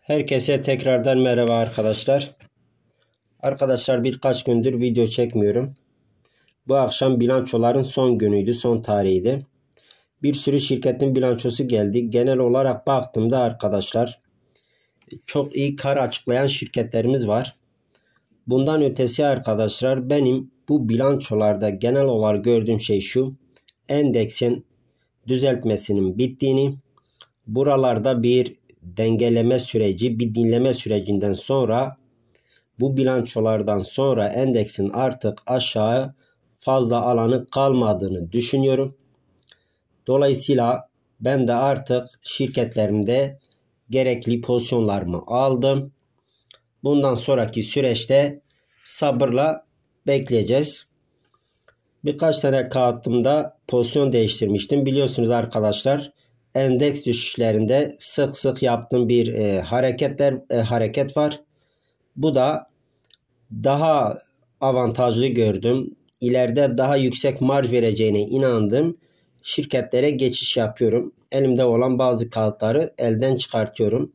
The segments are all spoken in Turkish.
Herkese tekrardan merhaba arkadaşlar. Arkadaşlar birkaç gündür video çekmiyorum. Bu akşam bilançoların son günüydü, son tarihiydi. Bir sürü şirketin bilançosu geldi. Genel olarak baktığımda arkadaşlar çok iyi kar açıklayan şirketlerimiz var. Bundan ötesi arkadaşlar benim bu bilançolarda genel olarak gördüğüm şey şu. Endeksin düzeltmesinin bittiğini, buralarda bir dengeleme süreci, bir dinleme sürecinden sonra bu bilançolardan sonra endeksin artık aşağı fazla alanı kalmadığını düşünüyorum. Dolayısıyla ben de artık şirketlerimde gerekli pozisyonlarımı aldım bundan sonraki süreçte sabırla bekleyeceğiz. Birkaç tane kağıtımda pozisyon değiştirmiştim. Biliyorsunuz arkadaşlar endeks düşüşlerinde sık sık yaptığım bir e, hareketler e, hareket var. Bu da daha avantajlı gördüm. İleride daha yüksek marj vereceğine inandım. Şirketlere geçiş yapıyorum. Elimde olan bazı kağıtları elden çıkartıyorum.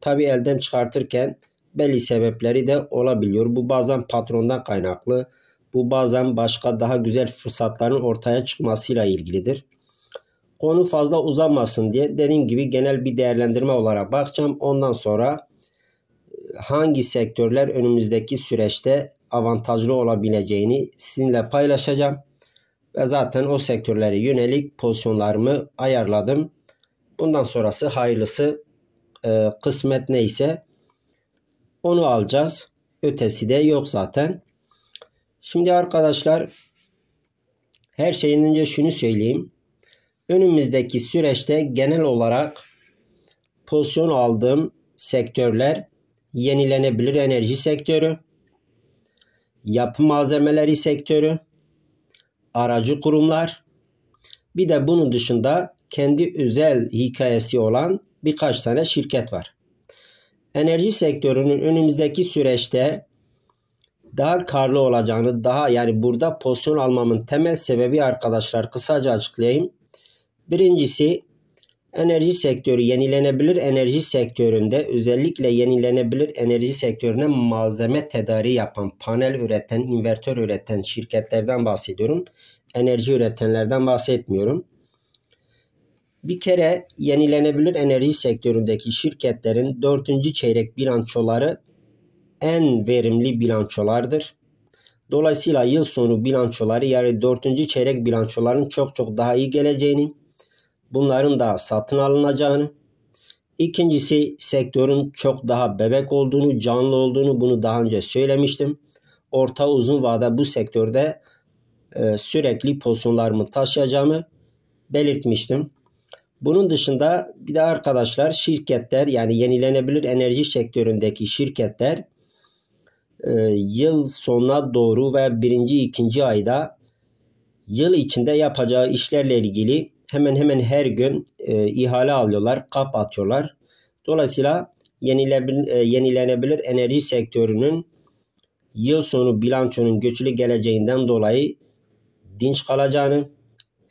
Tabi elden çıkartırken belli sebepleri de olabiliyor. Bu bazen patrondan kaynaklı, bu bazen başka daha güzel fırsatların ortaya çıkmasıyla ilgilidir. Konu fazla uzamasın diye dediğim gibi genel bir değerlendirme olarak bakacağım. Ondan sonra e, hangi sektörler önümüzdeki süreçte avantajlı olabileceğini sizinle paylaşacağım. Ve zaten o sektörlere yönelik pozisyonlarımı ayarladım. Bundan sonrası hayırlısı e, kısmet neyse onu alacağız. Ötesi de yok zaten. Şimdi arkadaşlar her şeyden önce şunu söyleyeyim. Önümüzdeki süreçte genel olarak pozisyon aldığım sektörler yenilenebilir enerji sektörü, yapı malzemeleri sektörü, aracı kurumlar, bir de bunun dışında kendi özel hikayesi olan birkaç tane şirket var enerji sektörünün önümüzdeki süreçte daha karlı olacağını daha yani burada pozisyon almamın temel sebebi arkadaşlar kısaca açıklayayım. Birincisi enerji sektörü yenilenebilir enerji sektöründe özellikle yenilenebilir enerji sektörüne malzeme tedari yapan, panel üreten, invertör üreten şirketlerden bahsediyorum. Enerji üretenlerden bahsetmiyorum. Bir kere yenilenebilir enerji sektöründeki şirketlerin dördüncü çeyrek bilançoları en verimli bilançolardır. Dolayısıyla yıl sonu bilançoları yani dördüncü çeyrek bilançoların çok çok daha iyi geleceğini, bunların da satın alınacağını, İkincisi sektörün çok daha bebek olduğunu, canlı olduğunu bunu daha önce söylemiştim. Orta uzun vada bu sektörde e, sürekli pozisyonlarımı taşıyacağımı belirtmiştim. Bunun dışında bir de arkadaşlar şirketler yani yenilenebilir enerji sektöründeki şirketler e, yıl sonuna doğru ve birinci ikinci ayda yıl içinde yapacağı işlerle ilgili hemen hemen her gün e, ihale alıyorlar, kap atıyorlar. Dolayısıyla e, yenilenebilir, e, enerji sektörünün yıl sonu bilançonun güçlü geleceğinden dolayı dinç kalacağını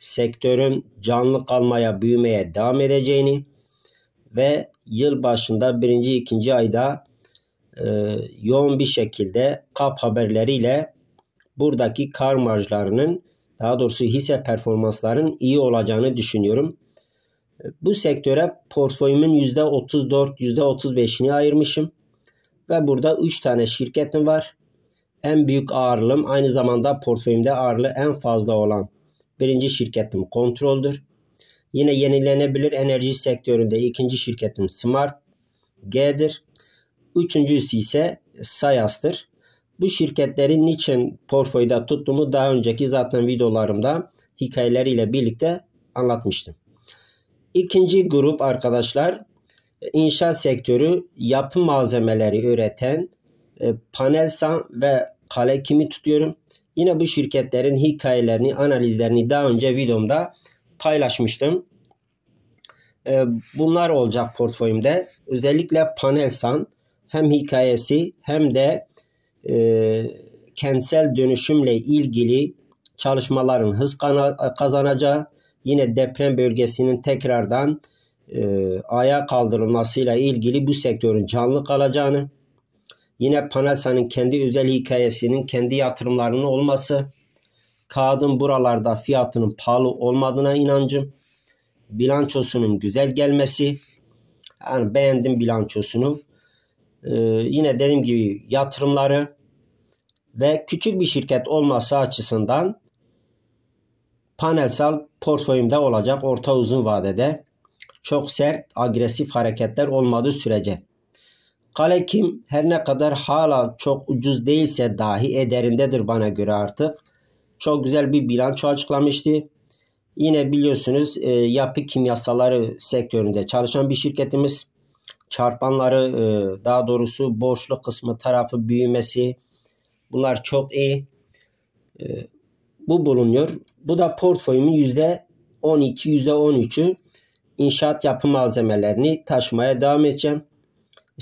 sektörün canlı kalmaya, büyümeye devam edeceğini ve yıl başında birinci, ikinci ayda e, yoğun bir şekilde kap haberleriyle buradaki kar marjlarının daha doğrusu hisse performansların iyi olacağını düşünüyorum. E, bu sektöre portföyümün %34, %35'ini ayırmışım. Ve burada 3 tane şirketim var. En büyük ağırlığım aynı zamanda portföyümde ağırlığı en fazla olan Birinci şirketim Kontroldur, Yine yenilenebilir enerji sektöründe ikinci şirketim Smart G'dir. Üçüncüsü ise Sayas'tır. Bu şirketlerin niçin portföyde tuttuğumu daha önceki zaten videolarımda hikayeleriyle birlikte anlatmıştım. İkinci grup arkadaşlar inşaat sektörü yapı malzemeleri üreten e, Panelsan ve Kale kimi tutuyorum. Yine bu şirketlerin hikayelerini, analizlerini daha önce videomda paylaşmıştım. Ee, bunlar olacak portföyümde. Özellikle Panelsan hem hikayesi hem de e, kentsel dönüşümle ilgili çalışmaların hız kazanacağı, yine deprem bölgesinin tekrardan e, ayağa kaldırılmasıyla ilgili bu sektörün canlı kalacağını, Yine Panasa'nın kendi özel hikayesinin kendi yatırımlarının olması. Kağıdın buralarda fiyatının pahalı olmadığına inancım. Bilançosunun güzel gelmesi. Yani beğendim bilançosunu. Ee, yine dediğim gibi yatırımları ve küçük bir şirket olması açısından panelsal portföyümde olacak orta uzun vadede çok sert agresif hareketler olmadığı sürece. Kale kim her ne kadar hala çok ucuz değilse dahi ederindedir bana göre artık. Çok güzel bir bilanço açıklamıştı. Yine biliyorsunuz e, yapı kimyasaları sektöründe çalışan bir şirketimiz çarpanları e, daha doğrusu borçlu kısmı tarafı büyümesi bunlar çok iyi. E, bu bulunuyor. Bu da portföyümün yüzde %12 %13'ü inşaat yapı malzemelerini taşımaya devam edeceğim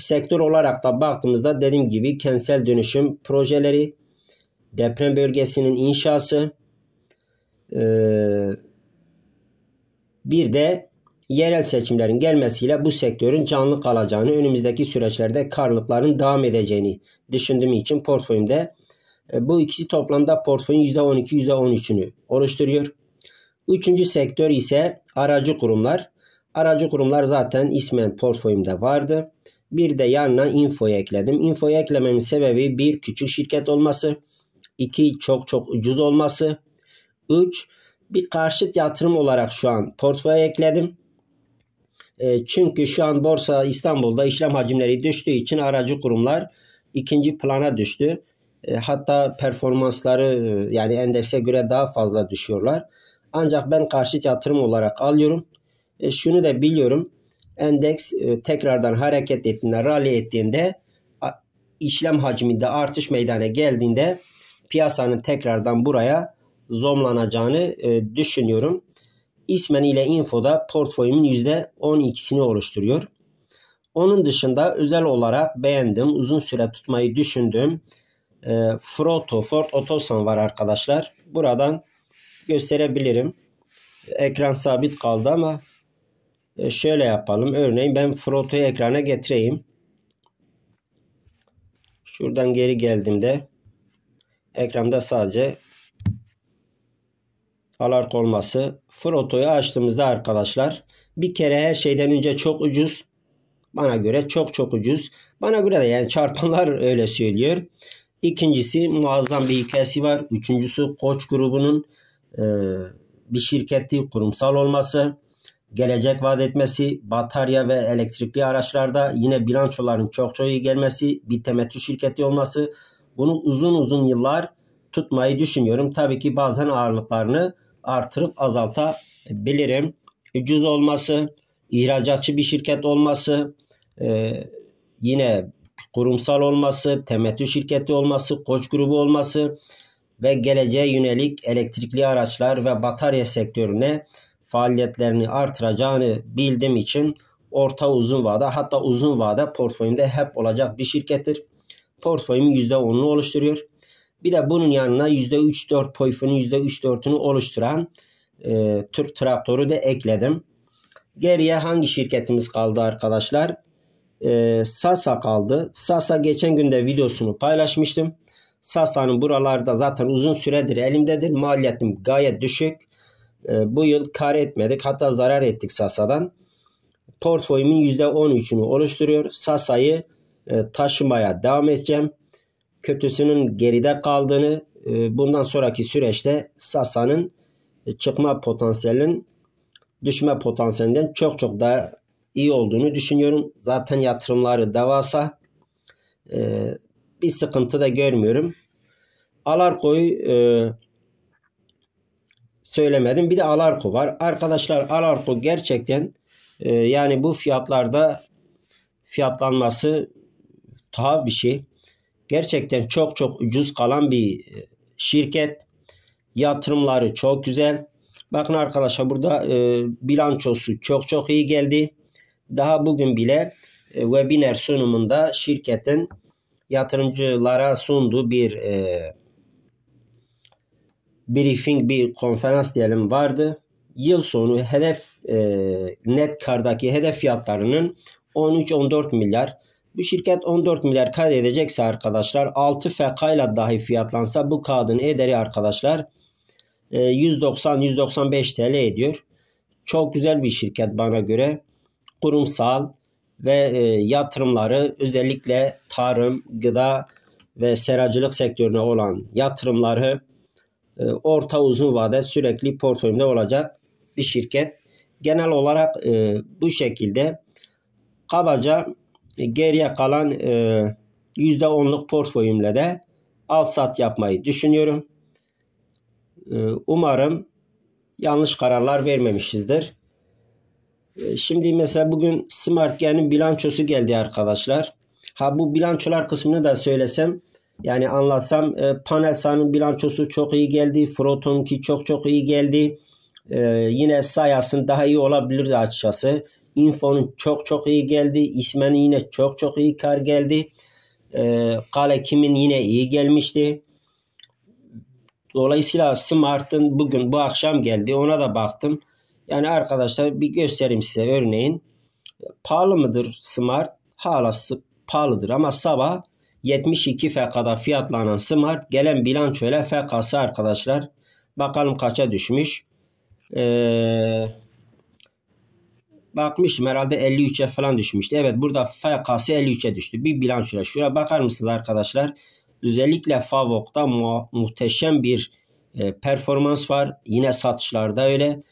sektör olarak da baktığımızda dediğim gibi kentsel dönüşüm projeleri, deprem bölgesinin inşası, e, bir de yerel seçimlerin gelmesiyle bu sektörün canlı kalacağını, önümüzdeki süreçlerde karlılıkların devam edeceğini düşündüğüm için portföyümde e, bu ikisi toplamda portföyün %12-%13'ünü oluşturuyor. Üçüncü sektör ise aracı kurumlar. Aracı kurumlar zaten ismen portföyümde vardı. Bir de yanına infoyu ekledim. Infoyu eklememin sebebi bir küçük şirket olması. iki çok çok ucuz olması. Üç bir karşıt yatırım olarak şu an portföye ekledim. E, çünkü şu an borsa İstanbul'da işlem hacimleri düştüğü için aracı kurumlar ikinci plana düştü. E, hatta performansları e, yani endekse göre daha fazla düşüyorlar. Ancak ben karşıt yatırım olarak alıyorum. E, şunu da biliyorum endeks e, tekrardan hareket ettiğinde, rally ettiğinde işlem hacminde artış meydana geldiğinde piyasanın tekrardan buraya zomlanacağını e, düşünüyorum. İsmen ile infoda portföyümün %12'sini oluşturuyor. Onun dışında özel olarak beğendim. Uzun süre tutmayı düşündüğüm E, Froto, Ford Otosan var arkadaşlar. Buradan gösterebilirim. Ekran sabit kaldı ama e, şöyle yapalım. Örneğin ben Frotto'yu ekrana getireyim. Şuradan geri geldiğimde ekranda sadece alark olması. Frotto'yu açtığımızda arkadaşlar bir kere her şeyden önce çok ucuz. Bana göre çok çok ucuz. Bana göre de yani çarpanlar öyle söylüyor. İkincisi muazzam bir hikayesi var. Üçüncüsü koç grubunun e, bir şirketi kurumsal olması gelecek vaat etmesi, batarya ve elektrikli araçlarda yine bilançoların çok çok iyi gelmesi, bir temettü şirketi olması bunu uzun uzun yıllar tutmayı düşünüyorum. Tabii ki bazen ağırlıklarını artırıp azaltabilirim. Ucuz olması, ihracatçı bir şirket olması, e, yine kurumsal olması, temettü şirketi olması, koç grubu olması ve geleceğe yönelik elektrikli araçlar ve batarya sektörüne faaliyetlerini artıracağını bildiğim için orta uzun vade hatta uzun vade portföyümde hep olacak bir şirkettir. Portföyümün %10'unu oluşturuyor. Bir de bunun yanına %3-4 portföyün %3-4'ünü oluşturan e, Türk traktörü de ekledim. Geriye hangi şirketimiz kaldı arkadaşlar? E, Sasa kaldı. Sasa geçen günde videosunu paylaşmıştım. Sasa'nın buralarda zaten uzun süredir elimdedir. Maliyetim gayet düşük. Ee, bu yıl kar etmedik hatta zarar ettik SASA'dan. Portföyümün %13'ünü oluşturuyor. SASA'yı e, taşımaya devam edeceğim. Kötüsünün geride kaldığını e, bundan sonraki süreçte SASA'nın e, çıkma potansiyelinin düşme potansiyelinden çok çok daha iyi olduğunu düşünüyorum. Zaten yatırımları devasa. E, bir sıkıntı da görmüyorum. Alarko'yu e, söylemedim. Bir de Alarko var. Arkadaşlar Alarko gerçekten e, yani bu fiyatlarda fiyatlanması tuhaf bir şey. Gerçekten çok çok ucuz kalan bir e, şirket. Yatırımları çok güzel. Bakın arkadaşlar burada e, bilançosu çok çok iyi geldi. Daha bugün bile e, webinar sunumunda şirketin yatırımcılara sunduğu bir e, briefing bir konferans diyelim vardı. Yıl sonu hedef e, net kardaki hedef fiyatlarının 13-14 milyar. Bu şirket 14 milyar kaydedecekse arkadaşlar 6 FK dahi fiyatlansa bu kağıdın ederi arkadaşlar 190-195 e, TL ediyor. Çok güzel bir şirket bana göre. Kurumsal ve e, yatırımları özellikle tarım, gıda ve seracılık sektörüne olan yatırımları e, orta uzun vade sürekli portföyümde olacak bir şirket. Genel olarak e, bu şekilde kabaca e, geriye kalan %10'luk portföyümle de al sat yapmayı düşünüyorum. Umarım yanlış kararlar vermemişizdir. Şimdi mesela bugün Smart Gen'in bilançosu geldi arkadaşlar. Ha bu bilançolar kısmını da söylesem yani anlatsam e, Panelsa'nın bilançosu çok iyi geldi. ki çok çok iyi geldi. E, yine Sayas'ın daha iyi olabilirdi açıkçası. Info'nun çok çok iyi geldi. İsmen'in yine çok çok iyi kar geldi. E, Kale Kim'in yine iyi gelmişti. Dolayısıyla Smart'ın bugün bu akşam geldi. Ona da baktım. Yani arkadaşlar bir göstereyim size örneğin. Pahalı mıdır Smart? Hala pahalıdır ama sabah 72 FK'da fiyatlanan Smart gelen bilançoyla FK'sı arkadaşlar. Bakalım kaça düşmüş. Ee, bakmıştım herhalde 53'e falan düşmüştü. Evet burada FK'sı 53'e düştü. Bir bilançoyla şuraya bakar mısınız arkadaşlar? Özellikle Favok'ta mu muhteşem bir e, performans var. Yine satışlarda öyle.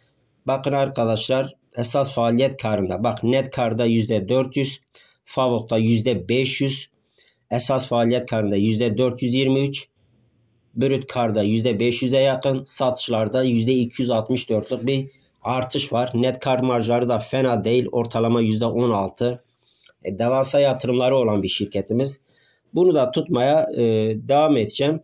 Bakın arkadaşlar esas faaliyet karında. Bak net karda %400. Favok'ta %500. Esas faaliyet karında %423, brüt karda %500'e yakın, satışlarda %264'lük bir artış var. Net kar marjları da fena değil. Ortalama %16. E, devasa yatırımları olan bir şirketimiz. Bunu da tutmaya e, devam edeceğim.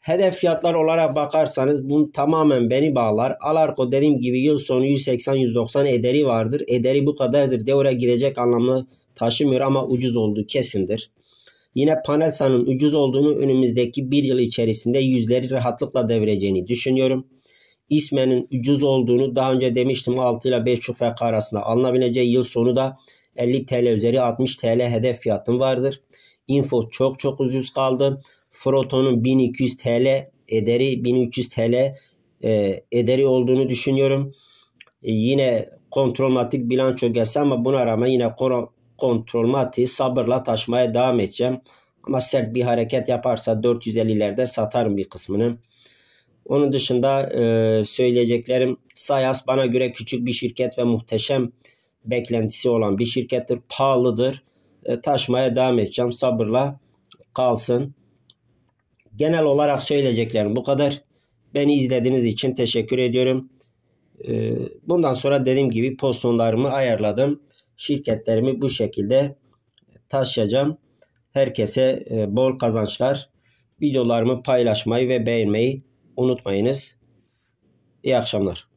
Hedef fiyatlar olarak bakarsanız bunu tamamen beni bağlar. Alarko dediğim gibi yıl sonu 180-190 ederi vardır. Ederi bu kadardır Devre gidecek anlamı taşımıyor ama ucuz olduğu kesindir. Yine panel sanın ucuz olduğunu önümüzdeki bir yıl içerisinde yüzleri rahatlıkla devireceğini düşünüyorum. İsme'nin ucuz olduğunu daha önce demiştim 6 ile 5 FK arasında alınabileceği yıl sonu da 50 TL üzeri 60 TL hedef fiyatım vardır. Info çok çok ucuz kaldı. Froton'un 1200 TL ederi 1300 TL e, ederi olduğunu düşünüyorum. E, yine kontrolmatik bilanço gelse ama buna rağmen yine kontrol matiği sabırla taşımaya devam edeceğim. Ama sert bir hareket yaparsa 450'lerde satarım bir kısmını. Onun dışında e, söyleyeceklerim Sayas bana göre küçük bir şirket ve muhteşem beklentisi olan bir şirkettir. Pahalıdır. E, taşmaya devam edeceğim. Sabırla kalsın. Genel olarak söyleyeceklerim bu kadar. Beni izlediğiniz için teşekkür ediyorum. E, bundan sonra dediğim gibi pozisyonlarımı ayarladım şirketlerimi bu şekilde taşıyacağım. Herkese e, bol kazançlar. Videolarımı paylaşmayı ve beğenmeyi unutmayınız. İyi akşamlar.